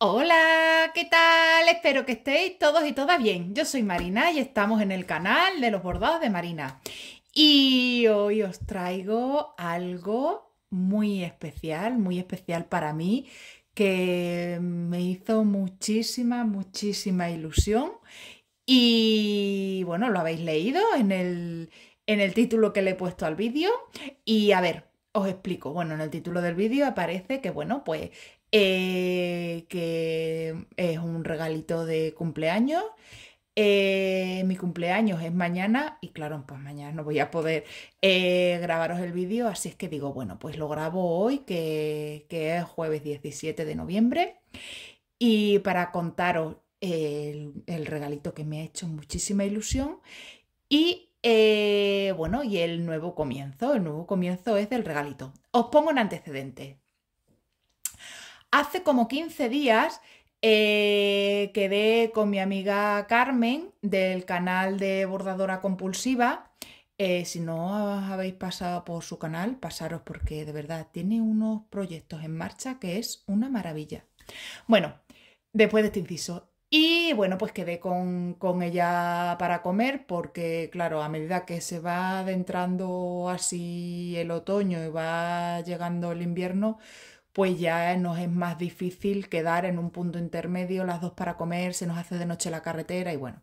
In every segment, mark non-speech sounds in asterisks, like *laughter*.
Hola, ¿qué tal? Espero que estéis todos y todas bien. Yo soy Marina y estamos en el canal de los bordados de Marina. Y hoy os traigo algo muy especial, muy especial para mí, que me hizo muchísima, muchísima ilusión. Y bueno, lo habéis leído en el, en el título que le he puesto al vídeo. Y a ver, os explico. Bueno, en el título del vídeo aparece que, bueno, pues eh, que es un regalito de cumpleaños. Eh, mi cumpleaños es mañana y claro, pues mañana no voy a poder eh, grabaros el vídeo, así es que digo, bueno, pues lo grabo hoy, que, es jueves 17 de noviembre, y para contaros el, regalito que me ha hecho muchísima ilusión y bueno, y el nuevo comienzo, el nuevo comienzo es del regalito. Os pongo un antecedente. Hace como 15 días eh, quedé con mi amiga Carmen del canal de Bordadora Compulsiva. Eh, si no habéis pasado por su canal, pasaros porque de verdad tiene unos proyectos en marcha que es una maravilla. Bueno, después de este inciso. Y bueno, pues quedé con, con ella para comer porque, claro, a medida que se va adentrando así el otoño y va llegando el invierno, pues ya nos es más difícil quedar en un punto intermedio las dos para comer, se nos hace de noche la carretera y bueno.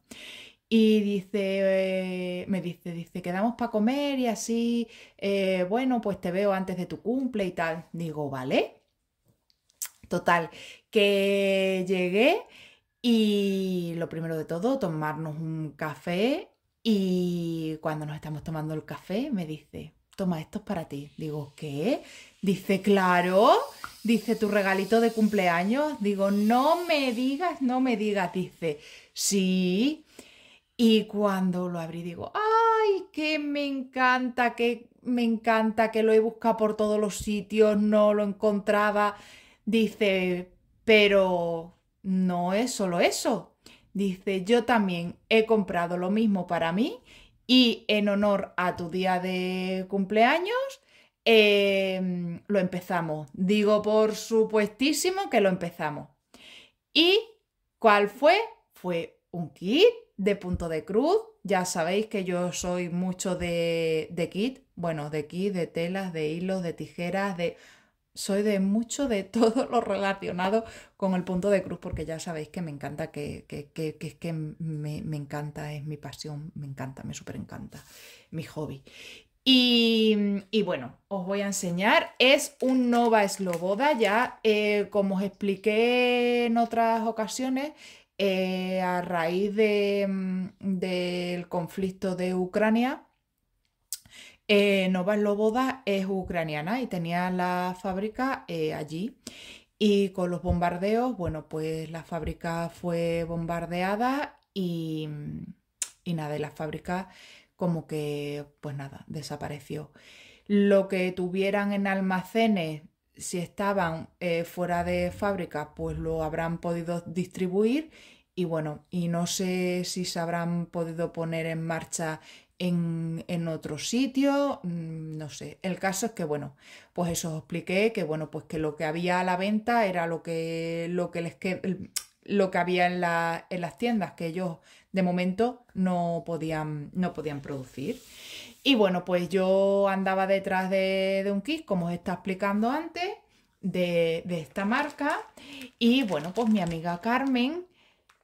Y dice, eh, me dice, dice, quedamos para comer y así, eh, bueno, pues te veo antes de tu cumple y tal. Digo, vale. Total, que llegué y lo primero de todo, tomarnos un café y cuando nos estamos tomando el café me dice, toma, esto para ti. Digo, ¿qué? Dice, claro. Dice, tu regalito de cumpleaños. Digo, no me digas, no me digas. Dice, sí. Y cuando lo abrí, digo, ay, que me encanta, que me encanta, que lo he buscado por todos los sitios, no lo encontraba. Dice, pero no es solo eso. Dice, yo también he comprado lo mismo para mí y en honor a tu día de cumpleaños Em, lo empezamos. Digo, por supuestísimo que lo empezamos. ¿Y cuál fue? Fue un kit de punto de cruz. Ya sabéis que yo soy mucho de, de kit. Bueno, de kit, de telas, de hilos, de tijeras, de... Soy de mucho de *laughs* todo lo relacionado con el punto de cruz porque ya sabéis que me encanta, que, que, es que me, me encanta, es mi pasión, me encanta, me súper encanta, mi hobby. Y, bueno, os voy a enseñar. Es un Nova Sloboda, ya eh, como os expliqué en otras ocasiones, eh, a raíz mm, del conflicto de Ucrania, eh, Nova Sloboda es ucraniana y tenía la fábrica allí. Y con los bombardeos, bueno, pues la fábrica fue bombardeada y, nada, y la fábrica como que, pues nada, desapareció. Lo que tuvieran en almacenes, si estaban eh, fuera de fábrica, pues lo habrán podido distribuir y bueno, y no sé si se habrán podido poner en marcha en, en, otro sitio, mm, no sé. El caso es que, bueno, pues eso os expliqué, que bueno, pues que lo que había a la venta era lo que, lo que les que, lo que había en, la, en las tiendas, que ellos de momento no podían, no podían producir. Y bueno, pues yo andaba detrás de, un kit, como os está explicando antes, de, esta marca. Y bueno, pues mi amiga Carmen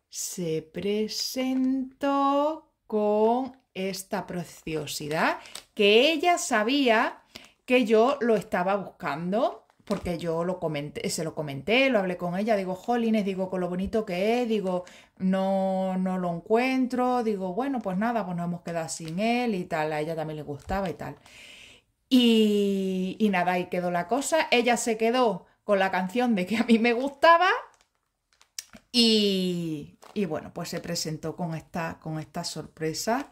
se presentó con esta preciosidad que ella sabía que yo lo estaba buscando porque yo lo comenté, se lo comenté, lo hablé con ella, digo, jolines, digo, con lo bonito que es, digo, no, lo encuentro, digo, bueno, pues nada, pues nos hemos quedado sin él y tal, a ella también le gustaba y tal. Y, nada, ahí quedó la cosa, ella se quedó con la canción de que a mí me gustaba y, bueno, pues se presentó con esta, con esta sorpresa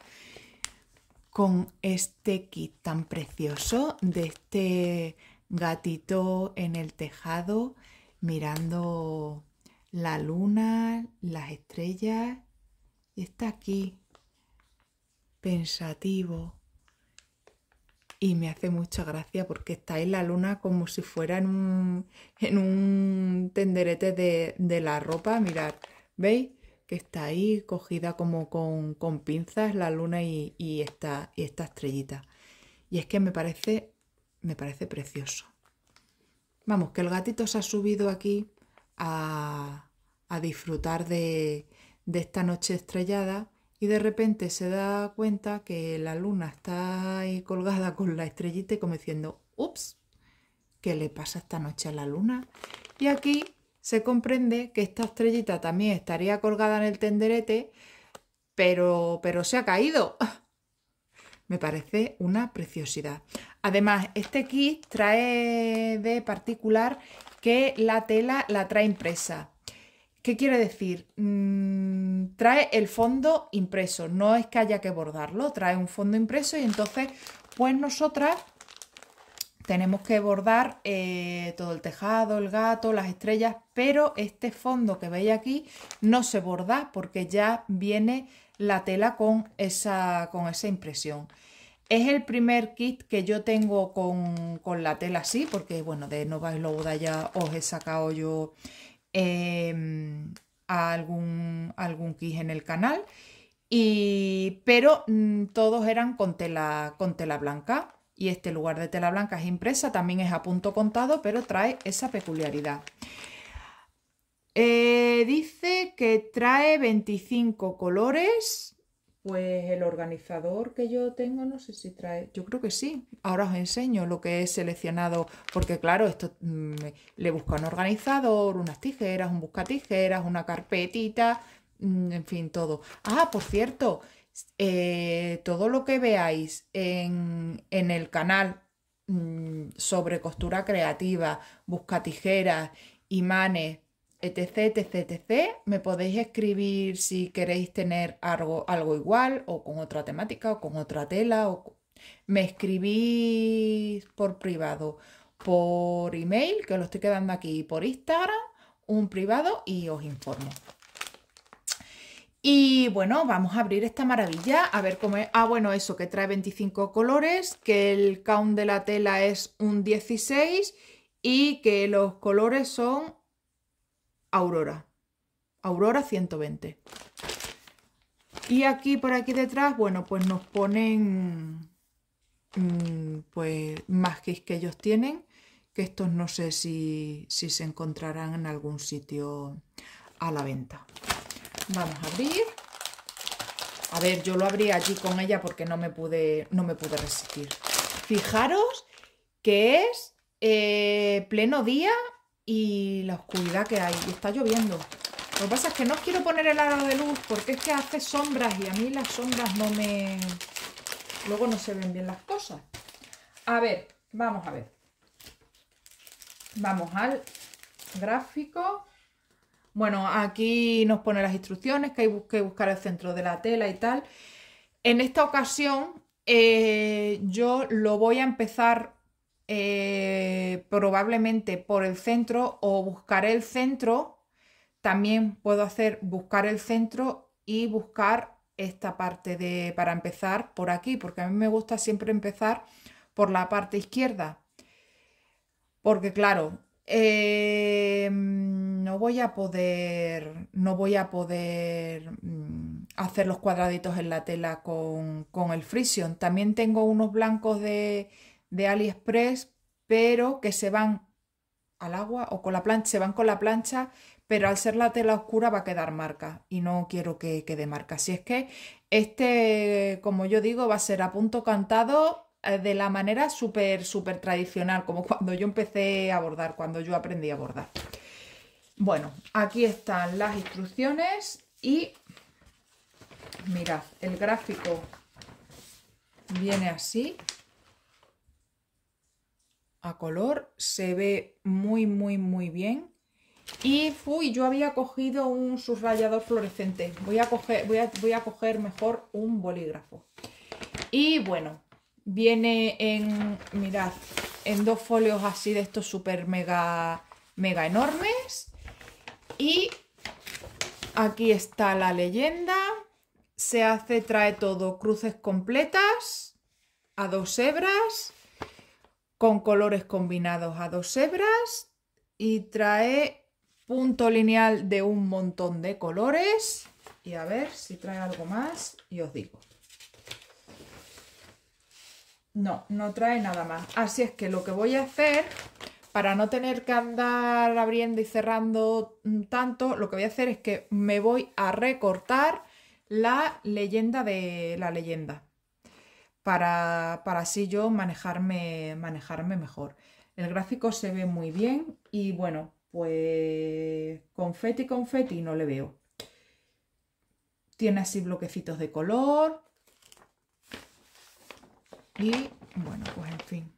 con este kit tan precioso de este gatito en el tejado mirando la luna, las estrellas y está aquí pensativo. Y me hace mucha gracia porque está en la luna como si fuera en un, tenderete de, la ropa. Mirad, ¿veis? Que está ahí cogida como con, pinzas la luna y, y, esta, y esta estrellita. Y es que me parece me parece precioso. Vamos, que el gatito se ha subido aquí a, disfrutar de, esta noche estrellada y de repente se da cuenta que la luna está ahí colgada con la estrellita y como diciendo, ups, ¿qué le pasa esta noche a la luna? Y aquí se comprende que esta estrellita también estaría colgada en el tenderete, pero, pero se ha caído. Me parece una preciosidad. Además, este kit trae de particular que la tela la trae impresa. ¿Qué quiere decir? Mm, trae el fondo impreso, no es que haya que bordarlo, trae un fondo impreso y entonces pues nosotras tenemos que bordar eh, todo el tejado, el gato, las estrellas, pero este fondo que veis aquí no se borda porque ya viene la tela con esa, con esa impresión. Es el primer kit que yo tengo con, la tela así, porque bueno, de Nova Sloboda ya os he sacado yo em, algún, algún kit en el canal. Y, pero mm, todos eran con tela, con tela blanca. Y este lugar de tela blanca es impresa, también es a punto contado, pero trae esa peculiaridad. Eh, dice que trae 25 colores. Pues el organizador que yo tengo, no sé si trae. Yo creo que sí. Ahora os enseño lo que he seleccionado, porque claro, esto mm, le busca un organizador, unas tijeras, un tijeras, una carpetita, mm, en fin, todo. Ah, por cierto, eh, todo lo que veáis en, el canal mm, sobre costura creativa, tijeras, imanes, etc, etc, etc. Me podéis escribir si queréis tener algo, algo igual o con otra temática o con otra tela. O... Me escribís por privado, por email, que lo estoy quedando aquí, por Instagram, un privado y os informo. Y bueno, vamos a abrir esta maravilla, a ver cómo es. Ah, bueno, eso, que trae 25 colores, que el count de la tela es un 16 y que los colores son Aurora. Aurora 120. Y aquí, por aquí detrás, bueno, pues nos ponen mm, pues kits que ellos tienen, que estos no sé si, si se encontrarán en algún sitio a la venta. Vamos a abrir. A ver, yo lo abrí allí con ella porque no me pude, no me pude resistir. Fijaros que es eh, pleno día y la oscuridad que hay. Y está lloviendo. Lo que pasa es que no quiero poner el aro de luz porque es que hace sombras y a mí las sombras no me... Luego no se ven bien las cosas. A ver, vamos a ver. Vamos al gráfico. Bueno, aquí nos pone las instrucciones, que hay que buscar el centro de la tela y tal. En esta ocasión eh, yo lo voy a empezar eh, probablemente por el centro o buscar el centro. También puedo hacer buscar el centro y buscar esta parte de para empezar por aquí, porque a mí me gusta siempre empezar por la parte izquierda. Porque claro, eh, no voy a poder, no voy a poder mm, hacer los cuadraditos en la tela con, con el frisión. También tengo unos blancos de, de AliExpress, pero que se van al agua o con la plancha, se van con la plancha, pero al ser la tela oscura va a quedar marca y no quiero que quede marca. Así es que este, como yo digo, va a ser a punto cantado eh, de la manera súper, súper tradicional, como cuando yo empecé a bordar, cuando yo aprendí a bordar. Bueno, aquí están las instrucciones y mirad, el gráfico viene así, a color, se ve muy, muy, muy bien. Y fui, yo había cogido un subrayador fluorescente. Voy a coger, voy a, voy a coger mejor un bolígrafo. Y bueno, viene en, mirad, en dos folios así de estos súper mega, mega enormes. Y aquí está la leyenda. Se hace, trae todo, cruces completas a dos hebras con colores combinados a dos hebras y trae punto lineal de un montón de colores y a ver si trae algo más y os digo. No, no trae nada más. Así es que lo que voy a hacer, para no tener que andar abriendo y cerrando tanto, lo que voy a hacer es que me voy a recortar la leyenda de la leyenda para, para así yo manejarme, manejarme mejor. El gráfico se ve muy bien y bueno, pues confeti, confeti no le veo. Tiene así bloquecitos de color. Y bueno, pues en fin.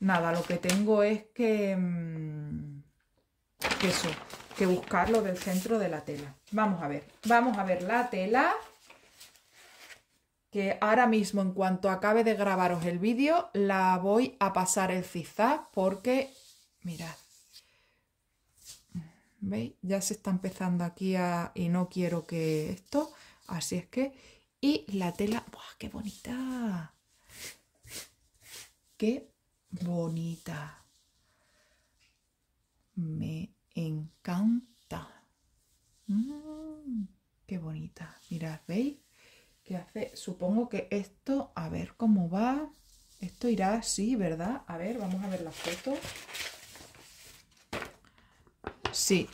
Nada, lo que tengo es que, mm, que eso, que buscar del centro de la tela. Vamos a ver, vamos a ver la tela que ahora mismo en cuanto acabe de grabaros el vídeo la voy a pasar el zigzag porque mirad veis ya se está empezando aquí a, y no quiero que esto así es que y la tela ¡buah, qué bonita qué bonita me encanta mm, qué bonita mirad veis ¿Qué hace, supongo que esto, a ver cómo va, esto irá así, ¿verdad? A ver, vamos a ver la foto. Sí,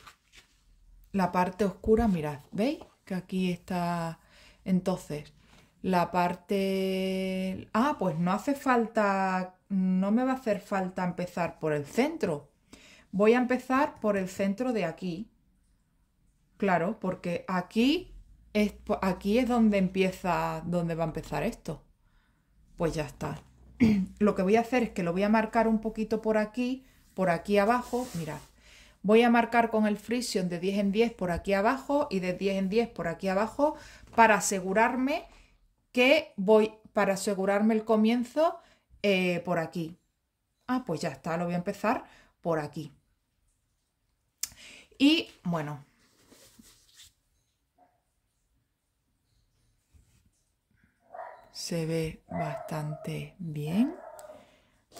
la parte oscura, mirad, ¿veis? Que aquí está, entonces, la parte... Ah, pues no hace falta, no me va a hacer falta empezar por el centro. Voy a empezar por el centro de aquí. Claro, porque aquí aquí es donde empieza, donde va a empezar esto. Pues ya está. *clears throat* Lo que voy a hacer es que lo voy a marcar un poquito por aquí, por aquí abajo, mirad. Voy a marcar con el friction de 10 en 10 por aquí abajo y de 10 en 10 por aquí abajo para asegurarme que voy, para asegurarme el comienzo eh, por aquí. Ah, pues ya está, lo voy a empezar por aquí. Y bueno, se ve bastante bien.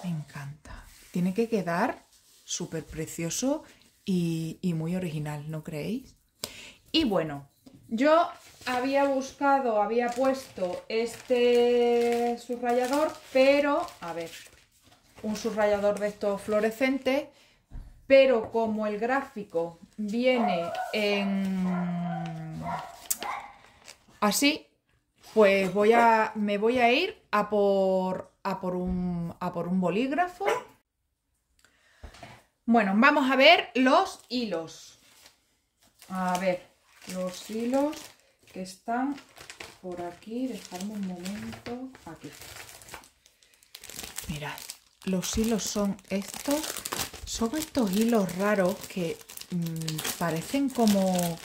Me encanta. Tiene que quedar súper precioso y, muy original, ¿no creéis? Y bueno, yo había buscado, había puesto este subrayador, pero, a ver, un subrayador de estos fluorescente pero como el gráfico viene en... así, pues voy a, me voy a ir a por, a por, un, a por un bolígrafo. Bueno, vamos a ver los hilos. A ver, los hilos que están por aquí. Dejadme un momento. Aquí. Mirad, los hilos son estos. Son estos hilos raros que mm, parecen como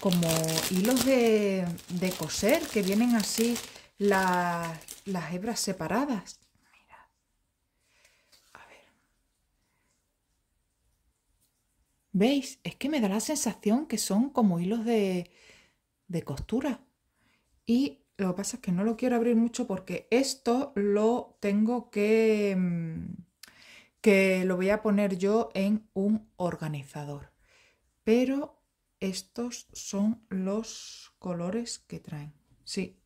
como hilos de, coser que vienen así las, hebras separadas. Mira. A ver. ¿Veis? Es que me da la sensación que son como hilos de, de costura. Y lo que pasa es que no lo quiero abrir mucho porque esto lo tengo que... Mm, que lo voy a poner yo en un organizador. Pero estos son los colores que traen. Sí,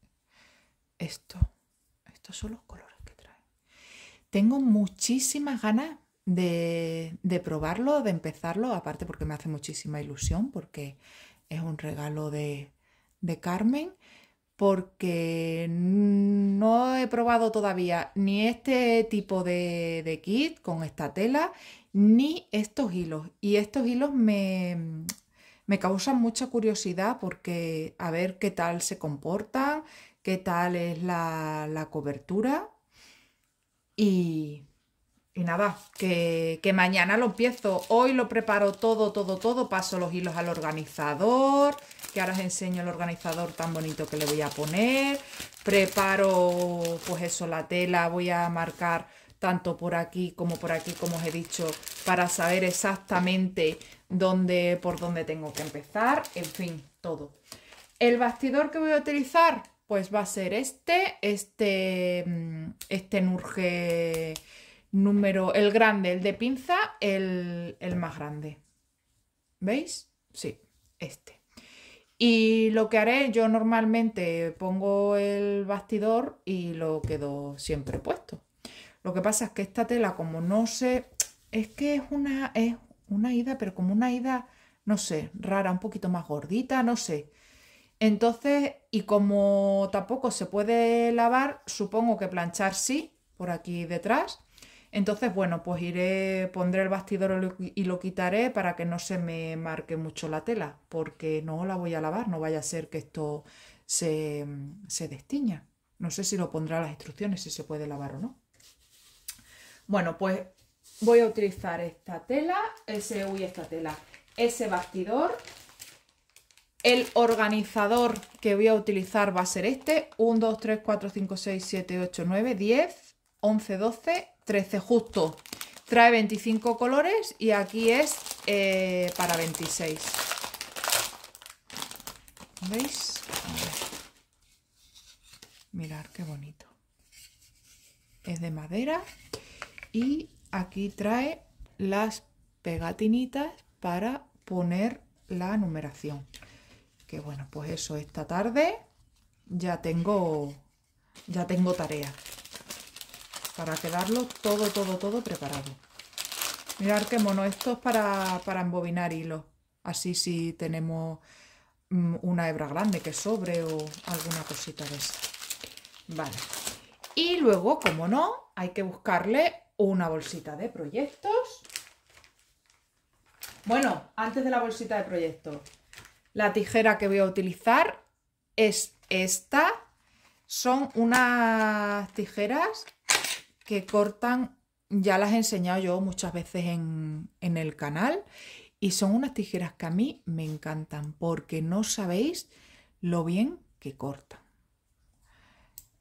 esto. Estos son los colores que traen. Tengo muchísimas ganas de, probarlo, de empezarlo, aparte porque me hace muchísima ilusión, porque es un regalo de, Carmen porque no he probado todavía ni este tipo de, kit con esta tela ni estos hilos y estos hilos me, me causa mucha curiosidad porque a ver qué tal se comportan, qué tal es la, la cobertura y, nada, que, que, mañana lo empiezo. Hoy lo preparo todo, todo, todo. Paso los hilos al organizador, que ahora os enseño el organizador tan bonito que le voy a poner. Preparo, pues eso, la tela. Voy a marcar tanto por aquí como por aquí, como os he dicho, para saber exactamente donde por dónde tengo que empezar, en fin, todo. El bastidor que voy a utilizar, pues va a ser este, este, mm, este Nurge número, el grande, el de pinza, el, más grande. ¿Veis? Sí, este. Y lo que haré, yo normalmente pongo el bastidor y lo quedo siempre puesto. Lo que pasa es que esta tela, como no sé, es que es una, es una ida, pero como una ida, no sé, rara, un poquito más gordita, no sé. Entonces, y como tampoco se puede lavar, supongo que planchar sí, por aquí detrás. Entonces, bueno, pues iré, pondré el bastidor y lo quitaré para que no se me marque mucho la tela, porque no la voy a lavar, no vaya a ser que esto se, se destiña. No sé si lo pondrá las instrucciones, si se puede lavar o no. Bueno, pues voy a utilizar esta tela, ese, uy, esta tela, ese bastidor. El organizador que voy a utilizar va a ser este, 1, 2, 3, 4, 5, 6, 7, 8, 9, 10, 11, 12, 13, justo. Trae 25 colores y aquí es eh, para 26. ¿Veis? Mirad qué bonito. Es de madera y aquí trae las pegatinitas para poner la numeración. Que bueno, pues eso, esta tarde ya tengo, ya tengo tarea para quedarlo todo, todo, todo preparado. Mirad qué mono, esto es para, para embobinar hilo. Así si tenemos mm, una hebra grande que sobre o alguna cosita de esa. Vale. Y luego, como no, hay que buscarle una bolsita de proyectos. Bueno, antes de la bolsita de proyectos, la tijera que voy a utilizar es esta. Son unas tijeras que cortan, ya las he enseñado yo muchas veces en, en el canal, y son unas tijeras que a mí me encantan porque no sabéis lo bien que cortan.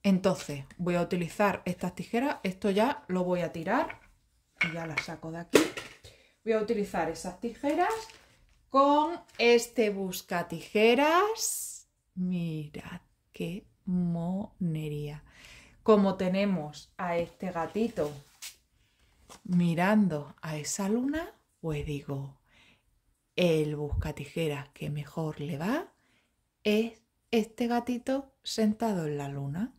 Entonces voy a utilizar estas tijeras, esto ya lo voy a tirar ya la saco de aquí. Voy a utilizar esas tijeras con este busca tijeras. Mirad qué monería. Como tenemos a este gatito mirando a esa luna, pues digo, el busca que mejor le va es este gatito sentado en la luna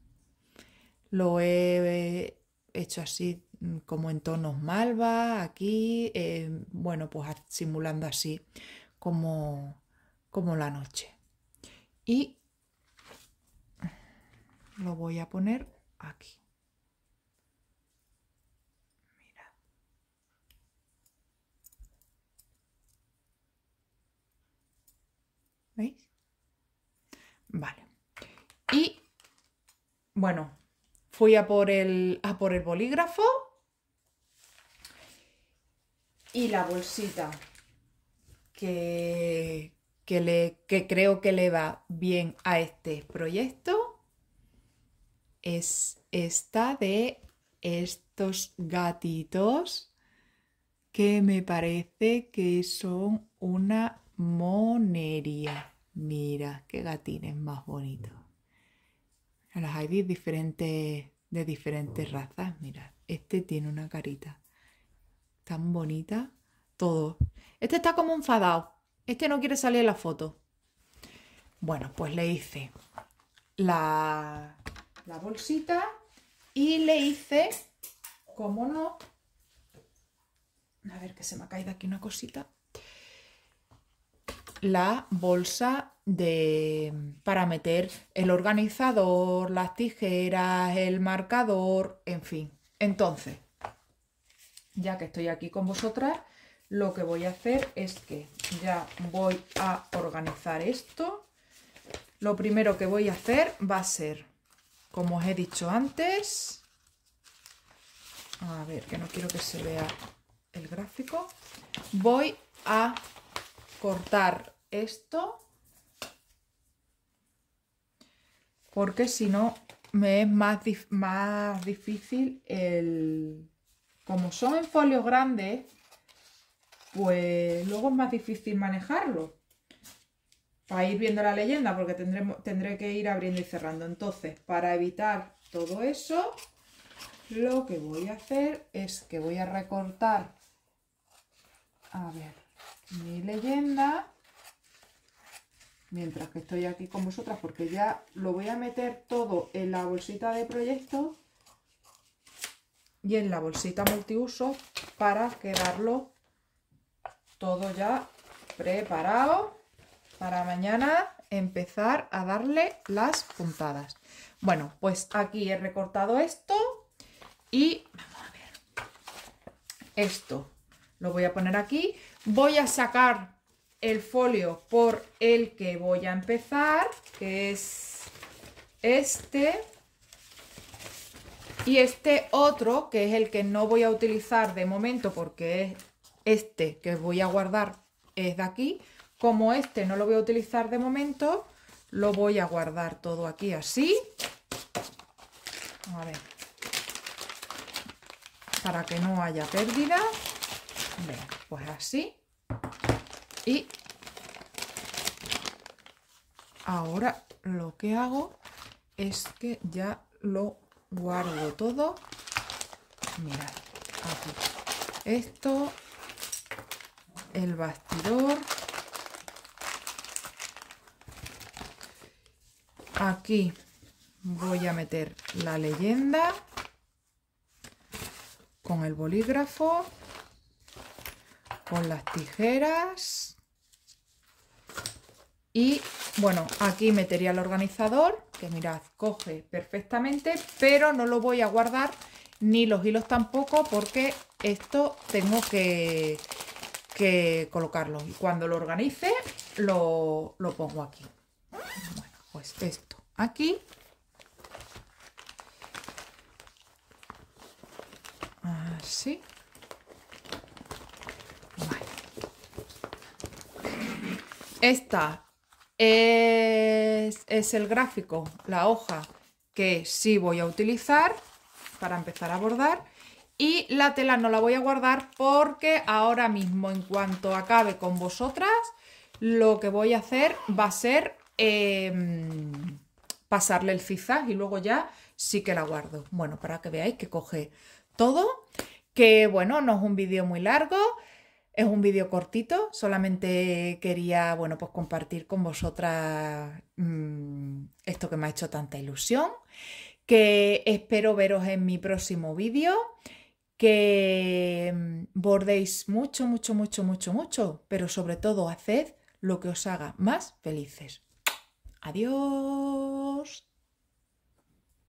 lo he eh, hecho así mm, como en tonos malva, aquí, eh, bueno, pues simulando así como, la noche. Y lo voy a poner aquí. ¿Veis? Vale. Y bueno, fui a por el, por el bolígrafo y la bolsita que, que, le, que creo que le va bien a este proyecto es esta de estos gatitos que me parece que son una monería. Mira, qué gatines más bonitos. Las hay diferentes, de diferentes razas. Mira, este tiene una carita tan bonita. Todo. Este está como enfadado. Este no quiere salir en la foto. Bueno, pues le hice la, la bolsita y le hice, como no, a ver que se me ha caído aquí una cosita la bolsa de para meter el organizador, las tijeras, el marcador, en fin. Entonces, ya que estoy aquí con vosotras, lo que voy a hacer es que ya voy a organizar esto. Lo primero que voy a hacer va a ser, como os he dicho antes, a ver, que no quiero que se vea el gráfico, voy a cortar esto porque si no me es más, más difícil el... Como son en folios grandes, pues luego es más difícil manejarlo. Para ir viendo la leyenda, porque tendremos, tendré que ir abriendo y cerrando. Entonces, para evitar todo eso, lo que voy a hacer es que voy a recortar, a ver, mi leyenda mientras que estoy aquí con vosotras porque ya lo voy a meter todo en la bolsita de proyecto. y en la bolsita multiuso para quedarlo todo ya preparado para mañana empezar a darle las puntadas. Bueno, pues aquí he recortado esto y Esto lo voy a poner aquí. Voy a sacar el folio por el que voy a empezar, que es este. Y este otro, que es el que no voy a utilizar de momento porque es este que voy a guardar, es de aquí. Como este no lo voy a utilizar de momento, lo voy a guardar todo aquí así. Para que no haya pérdida. pues así. Y ahora lo que hago es que ya lo guardo todo. Mirad, aquí. Esto, el bastidor. Aquí voy a meter la leyenda con el bolígrafo con las tijeras. Y bueno, aquí metería el organizador, que mirad, coge perfectamente, pero no lo voy a guardar ni los hilos tampoco porque esto tengo que, que colocarlo. Y cuando lo organice, lo, lo pongo aquí. pues esto aquí. Así. Esta es, el gráfico, la hoja que sí voy a utilizar para empezar a bordar. Y la tela no la voy a guardar porque ahora mismo, en cuanto acabe con vosotras, lo que voy a hacer va a ser em, pasarle el zigzag y luego ya sí que la guardo. Bueno, para que veáis que coge todo, que bueno, no es un vídeo muy largo, es un vídeo cortito, solamente quería, bueno, pues compartir con vosotras mm, esto que me ha hecho tanta ilusión, que espero veros en mi próximo vídeo, que mm, bordéis mucho, mucho, mucho, mucho, mucho, pero sobre todo haced lo que os haga más felices. Adiós.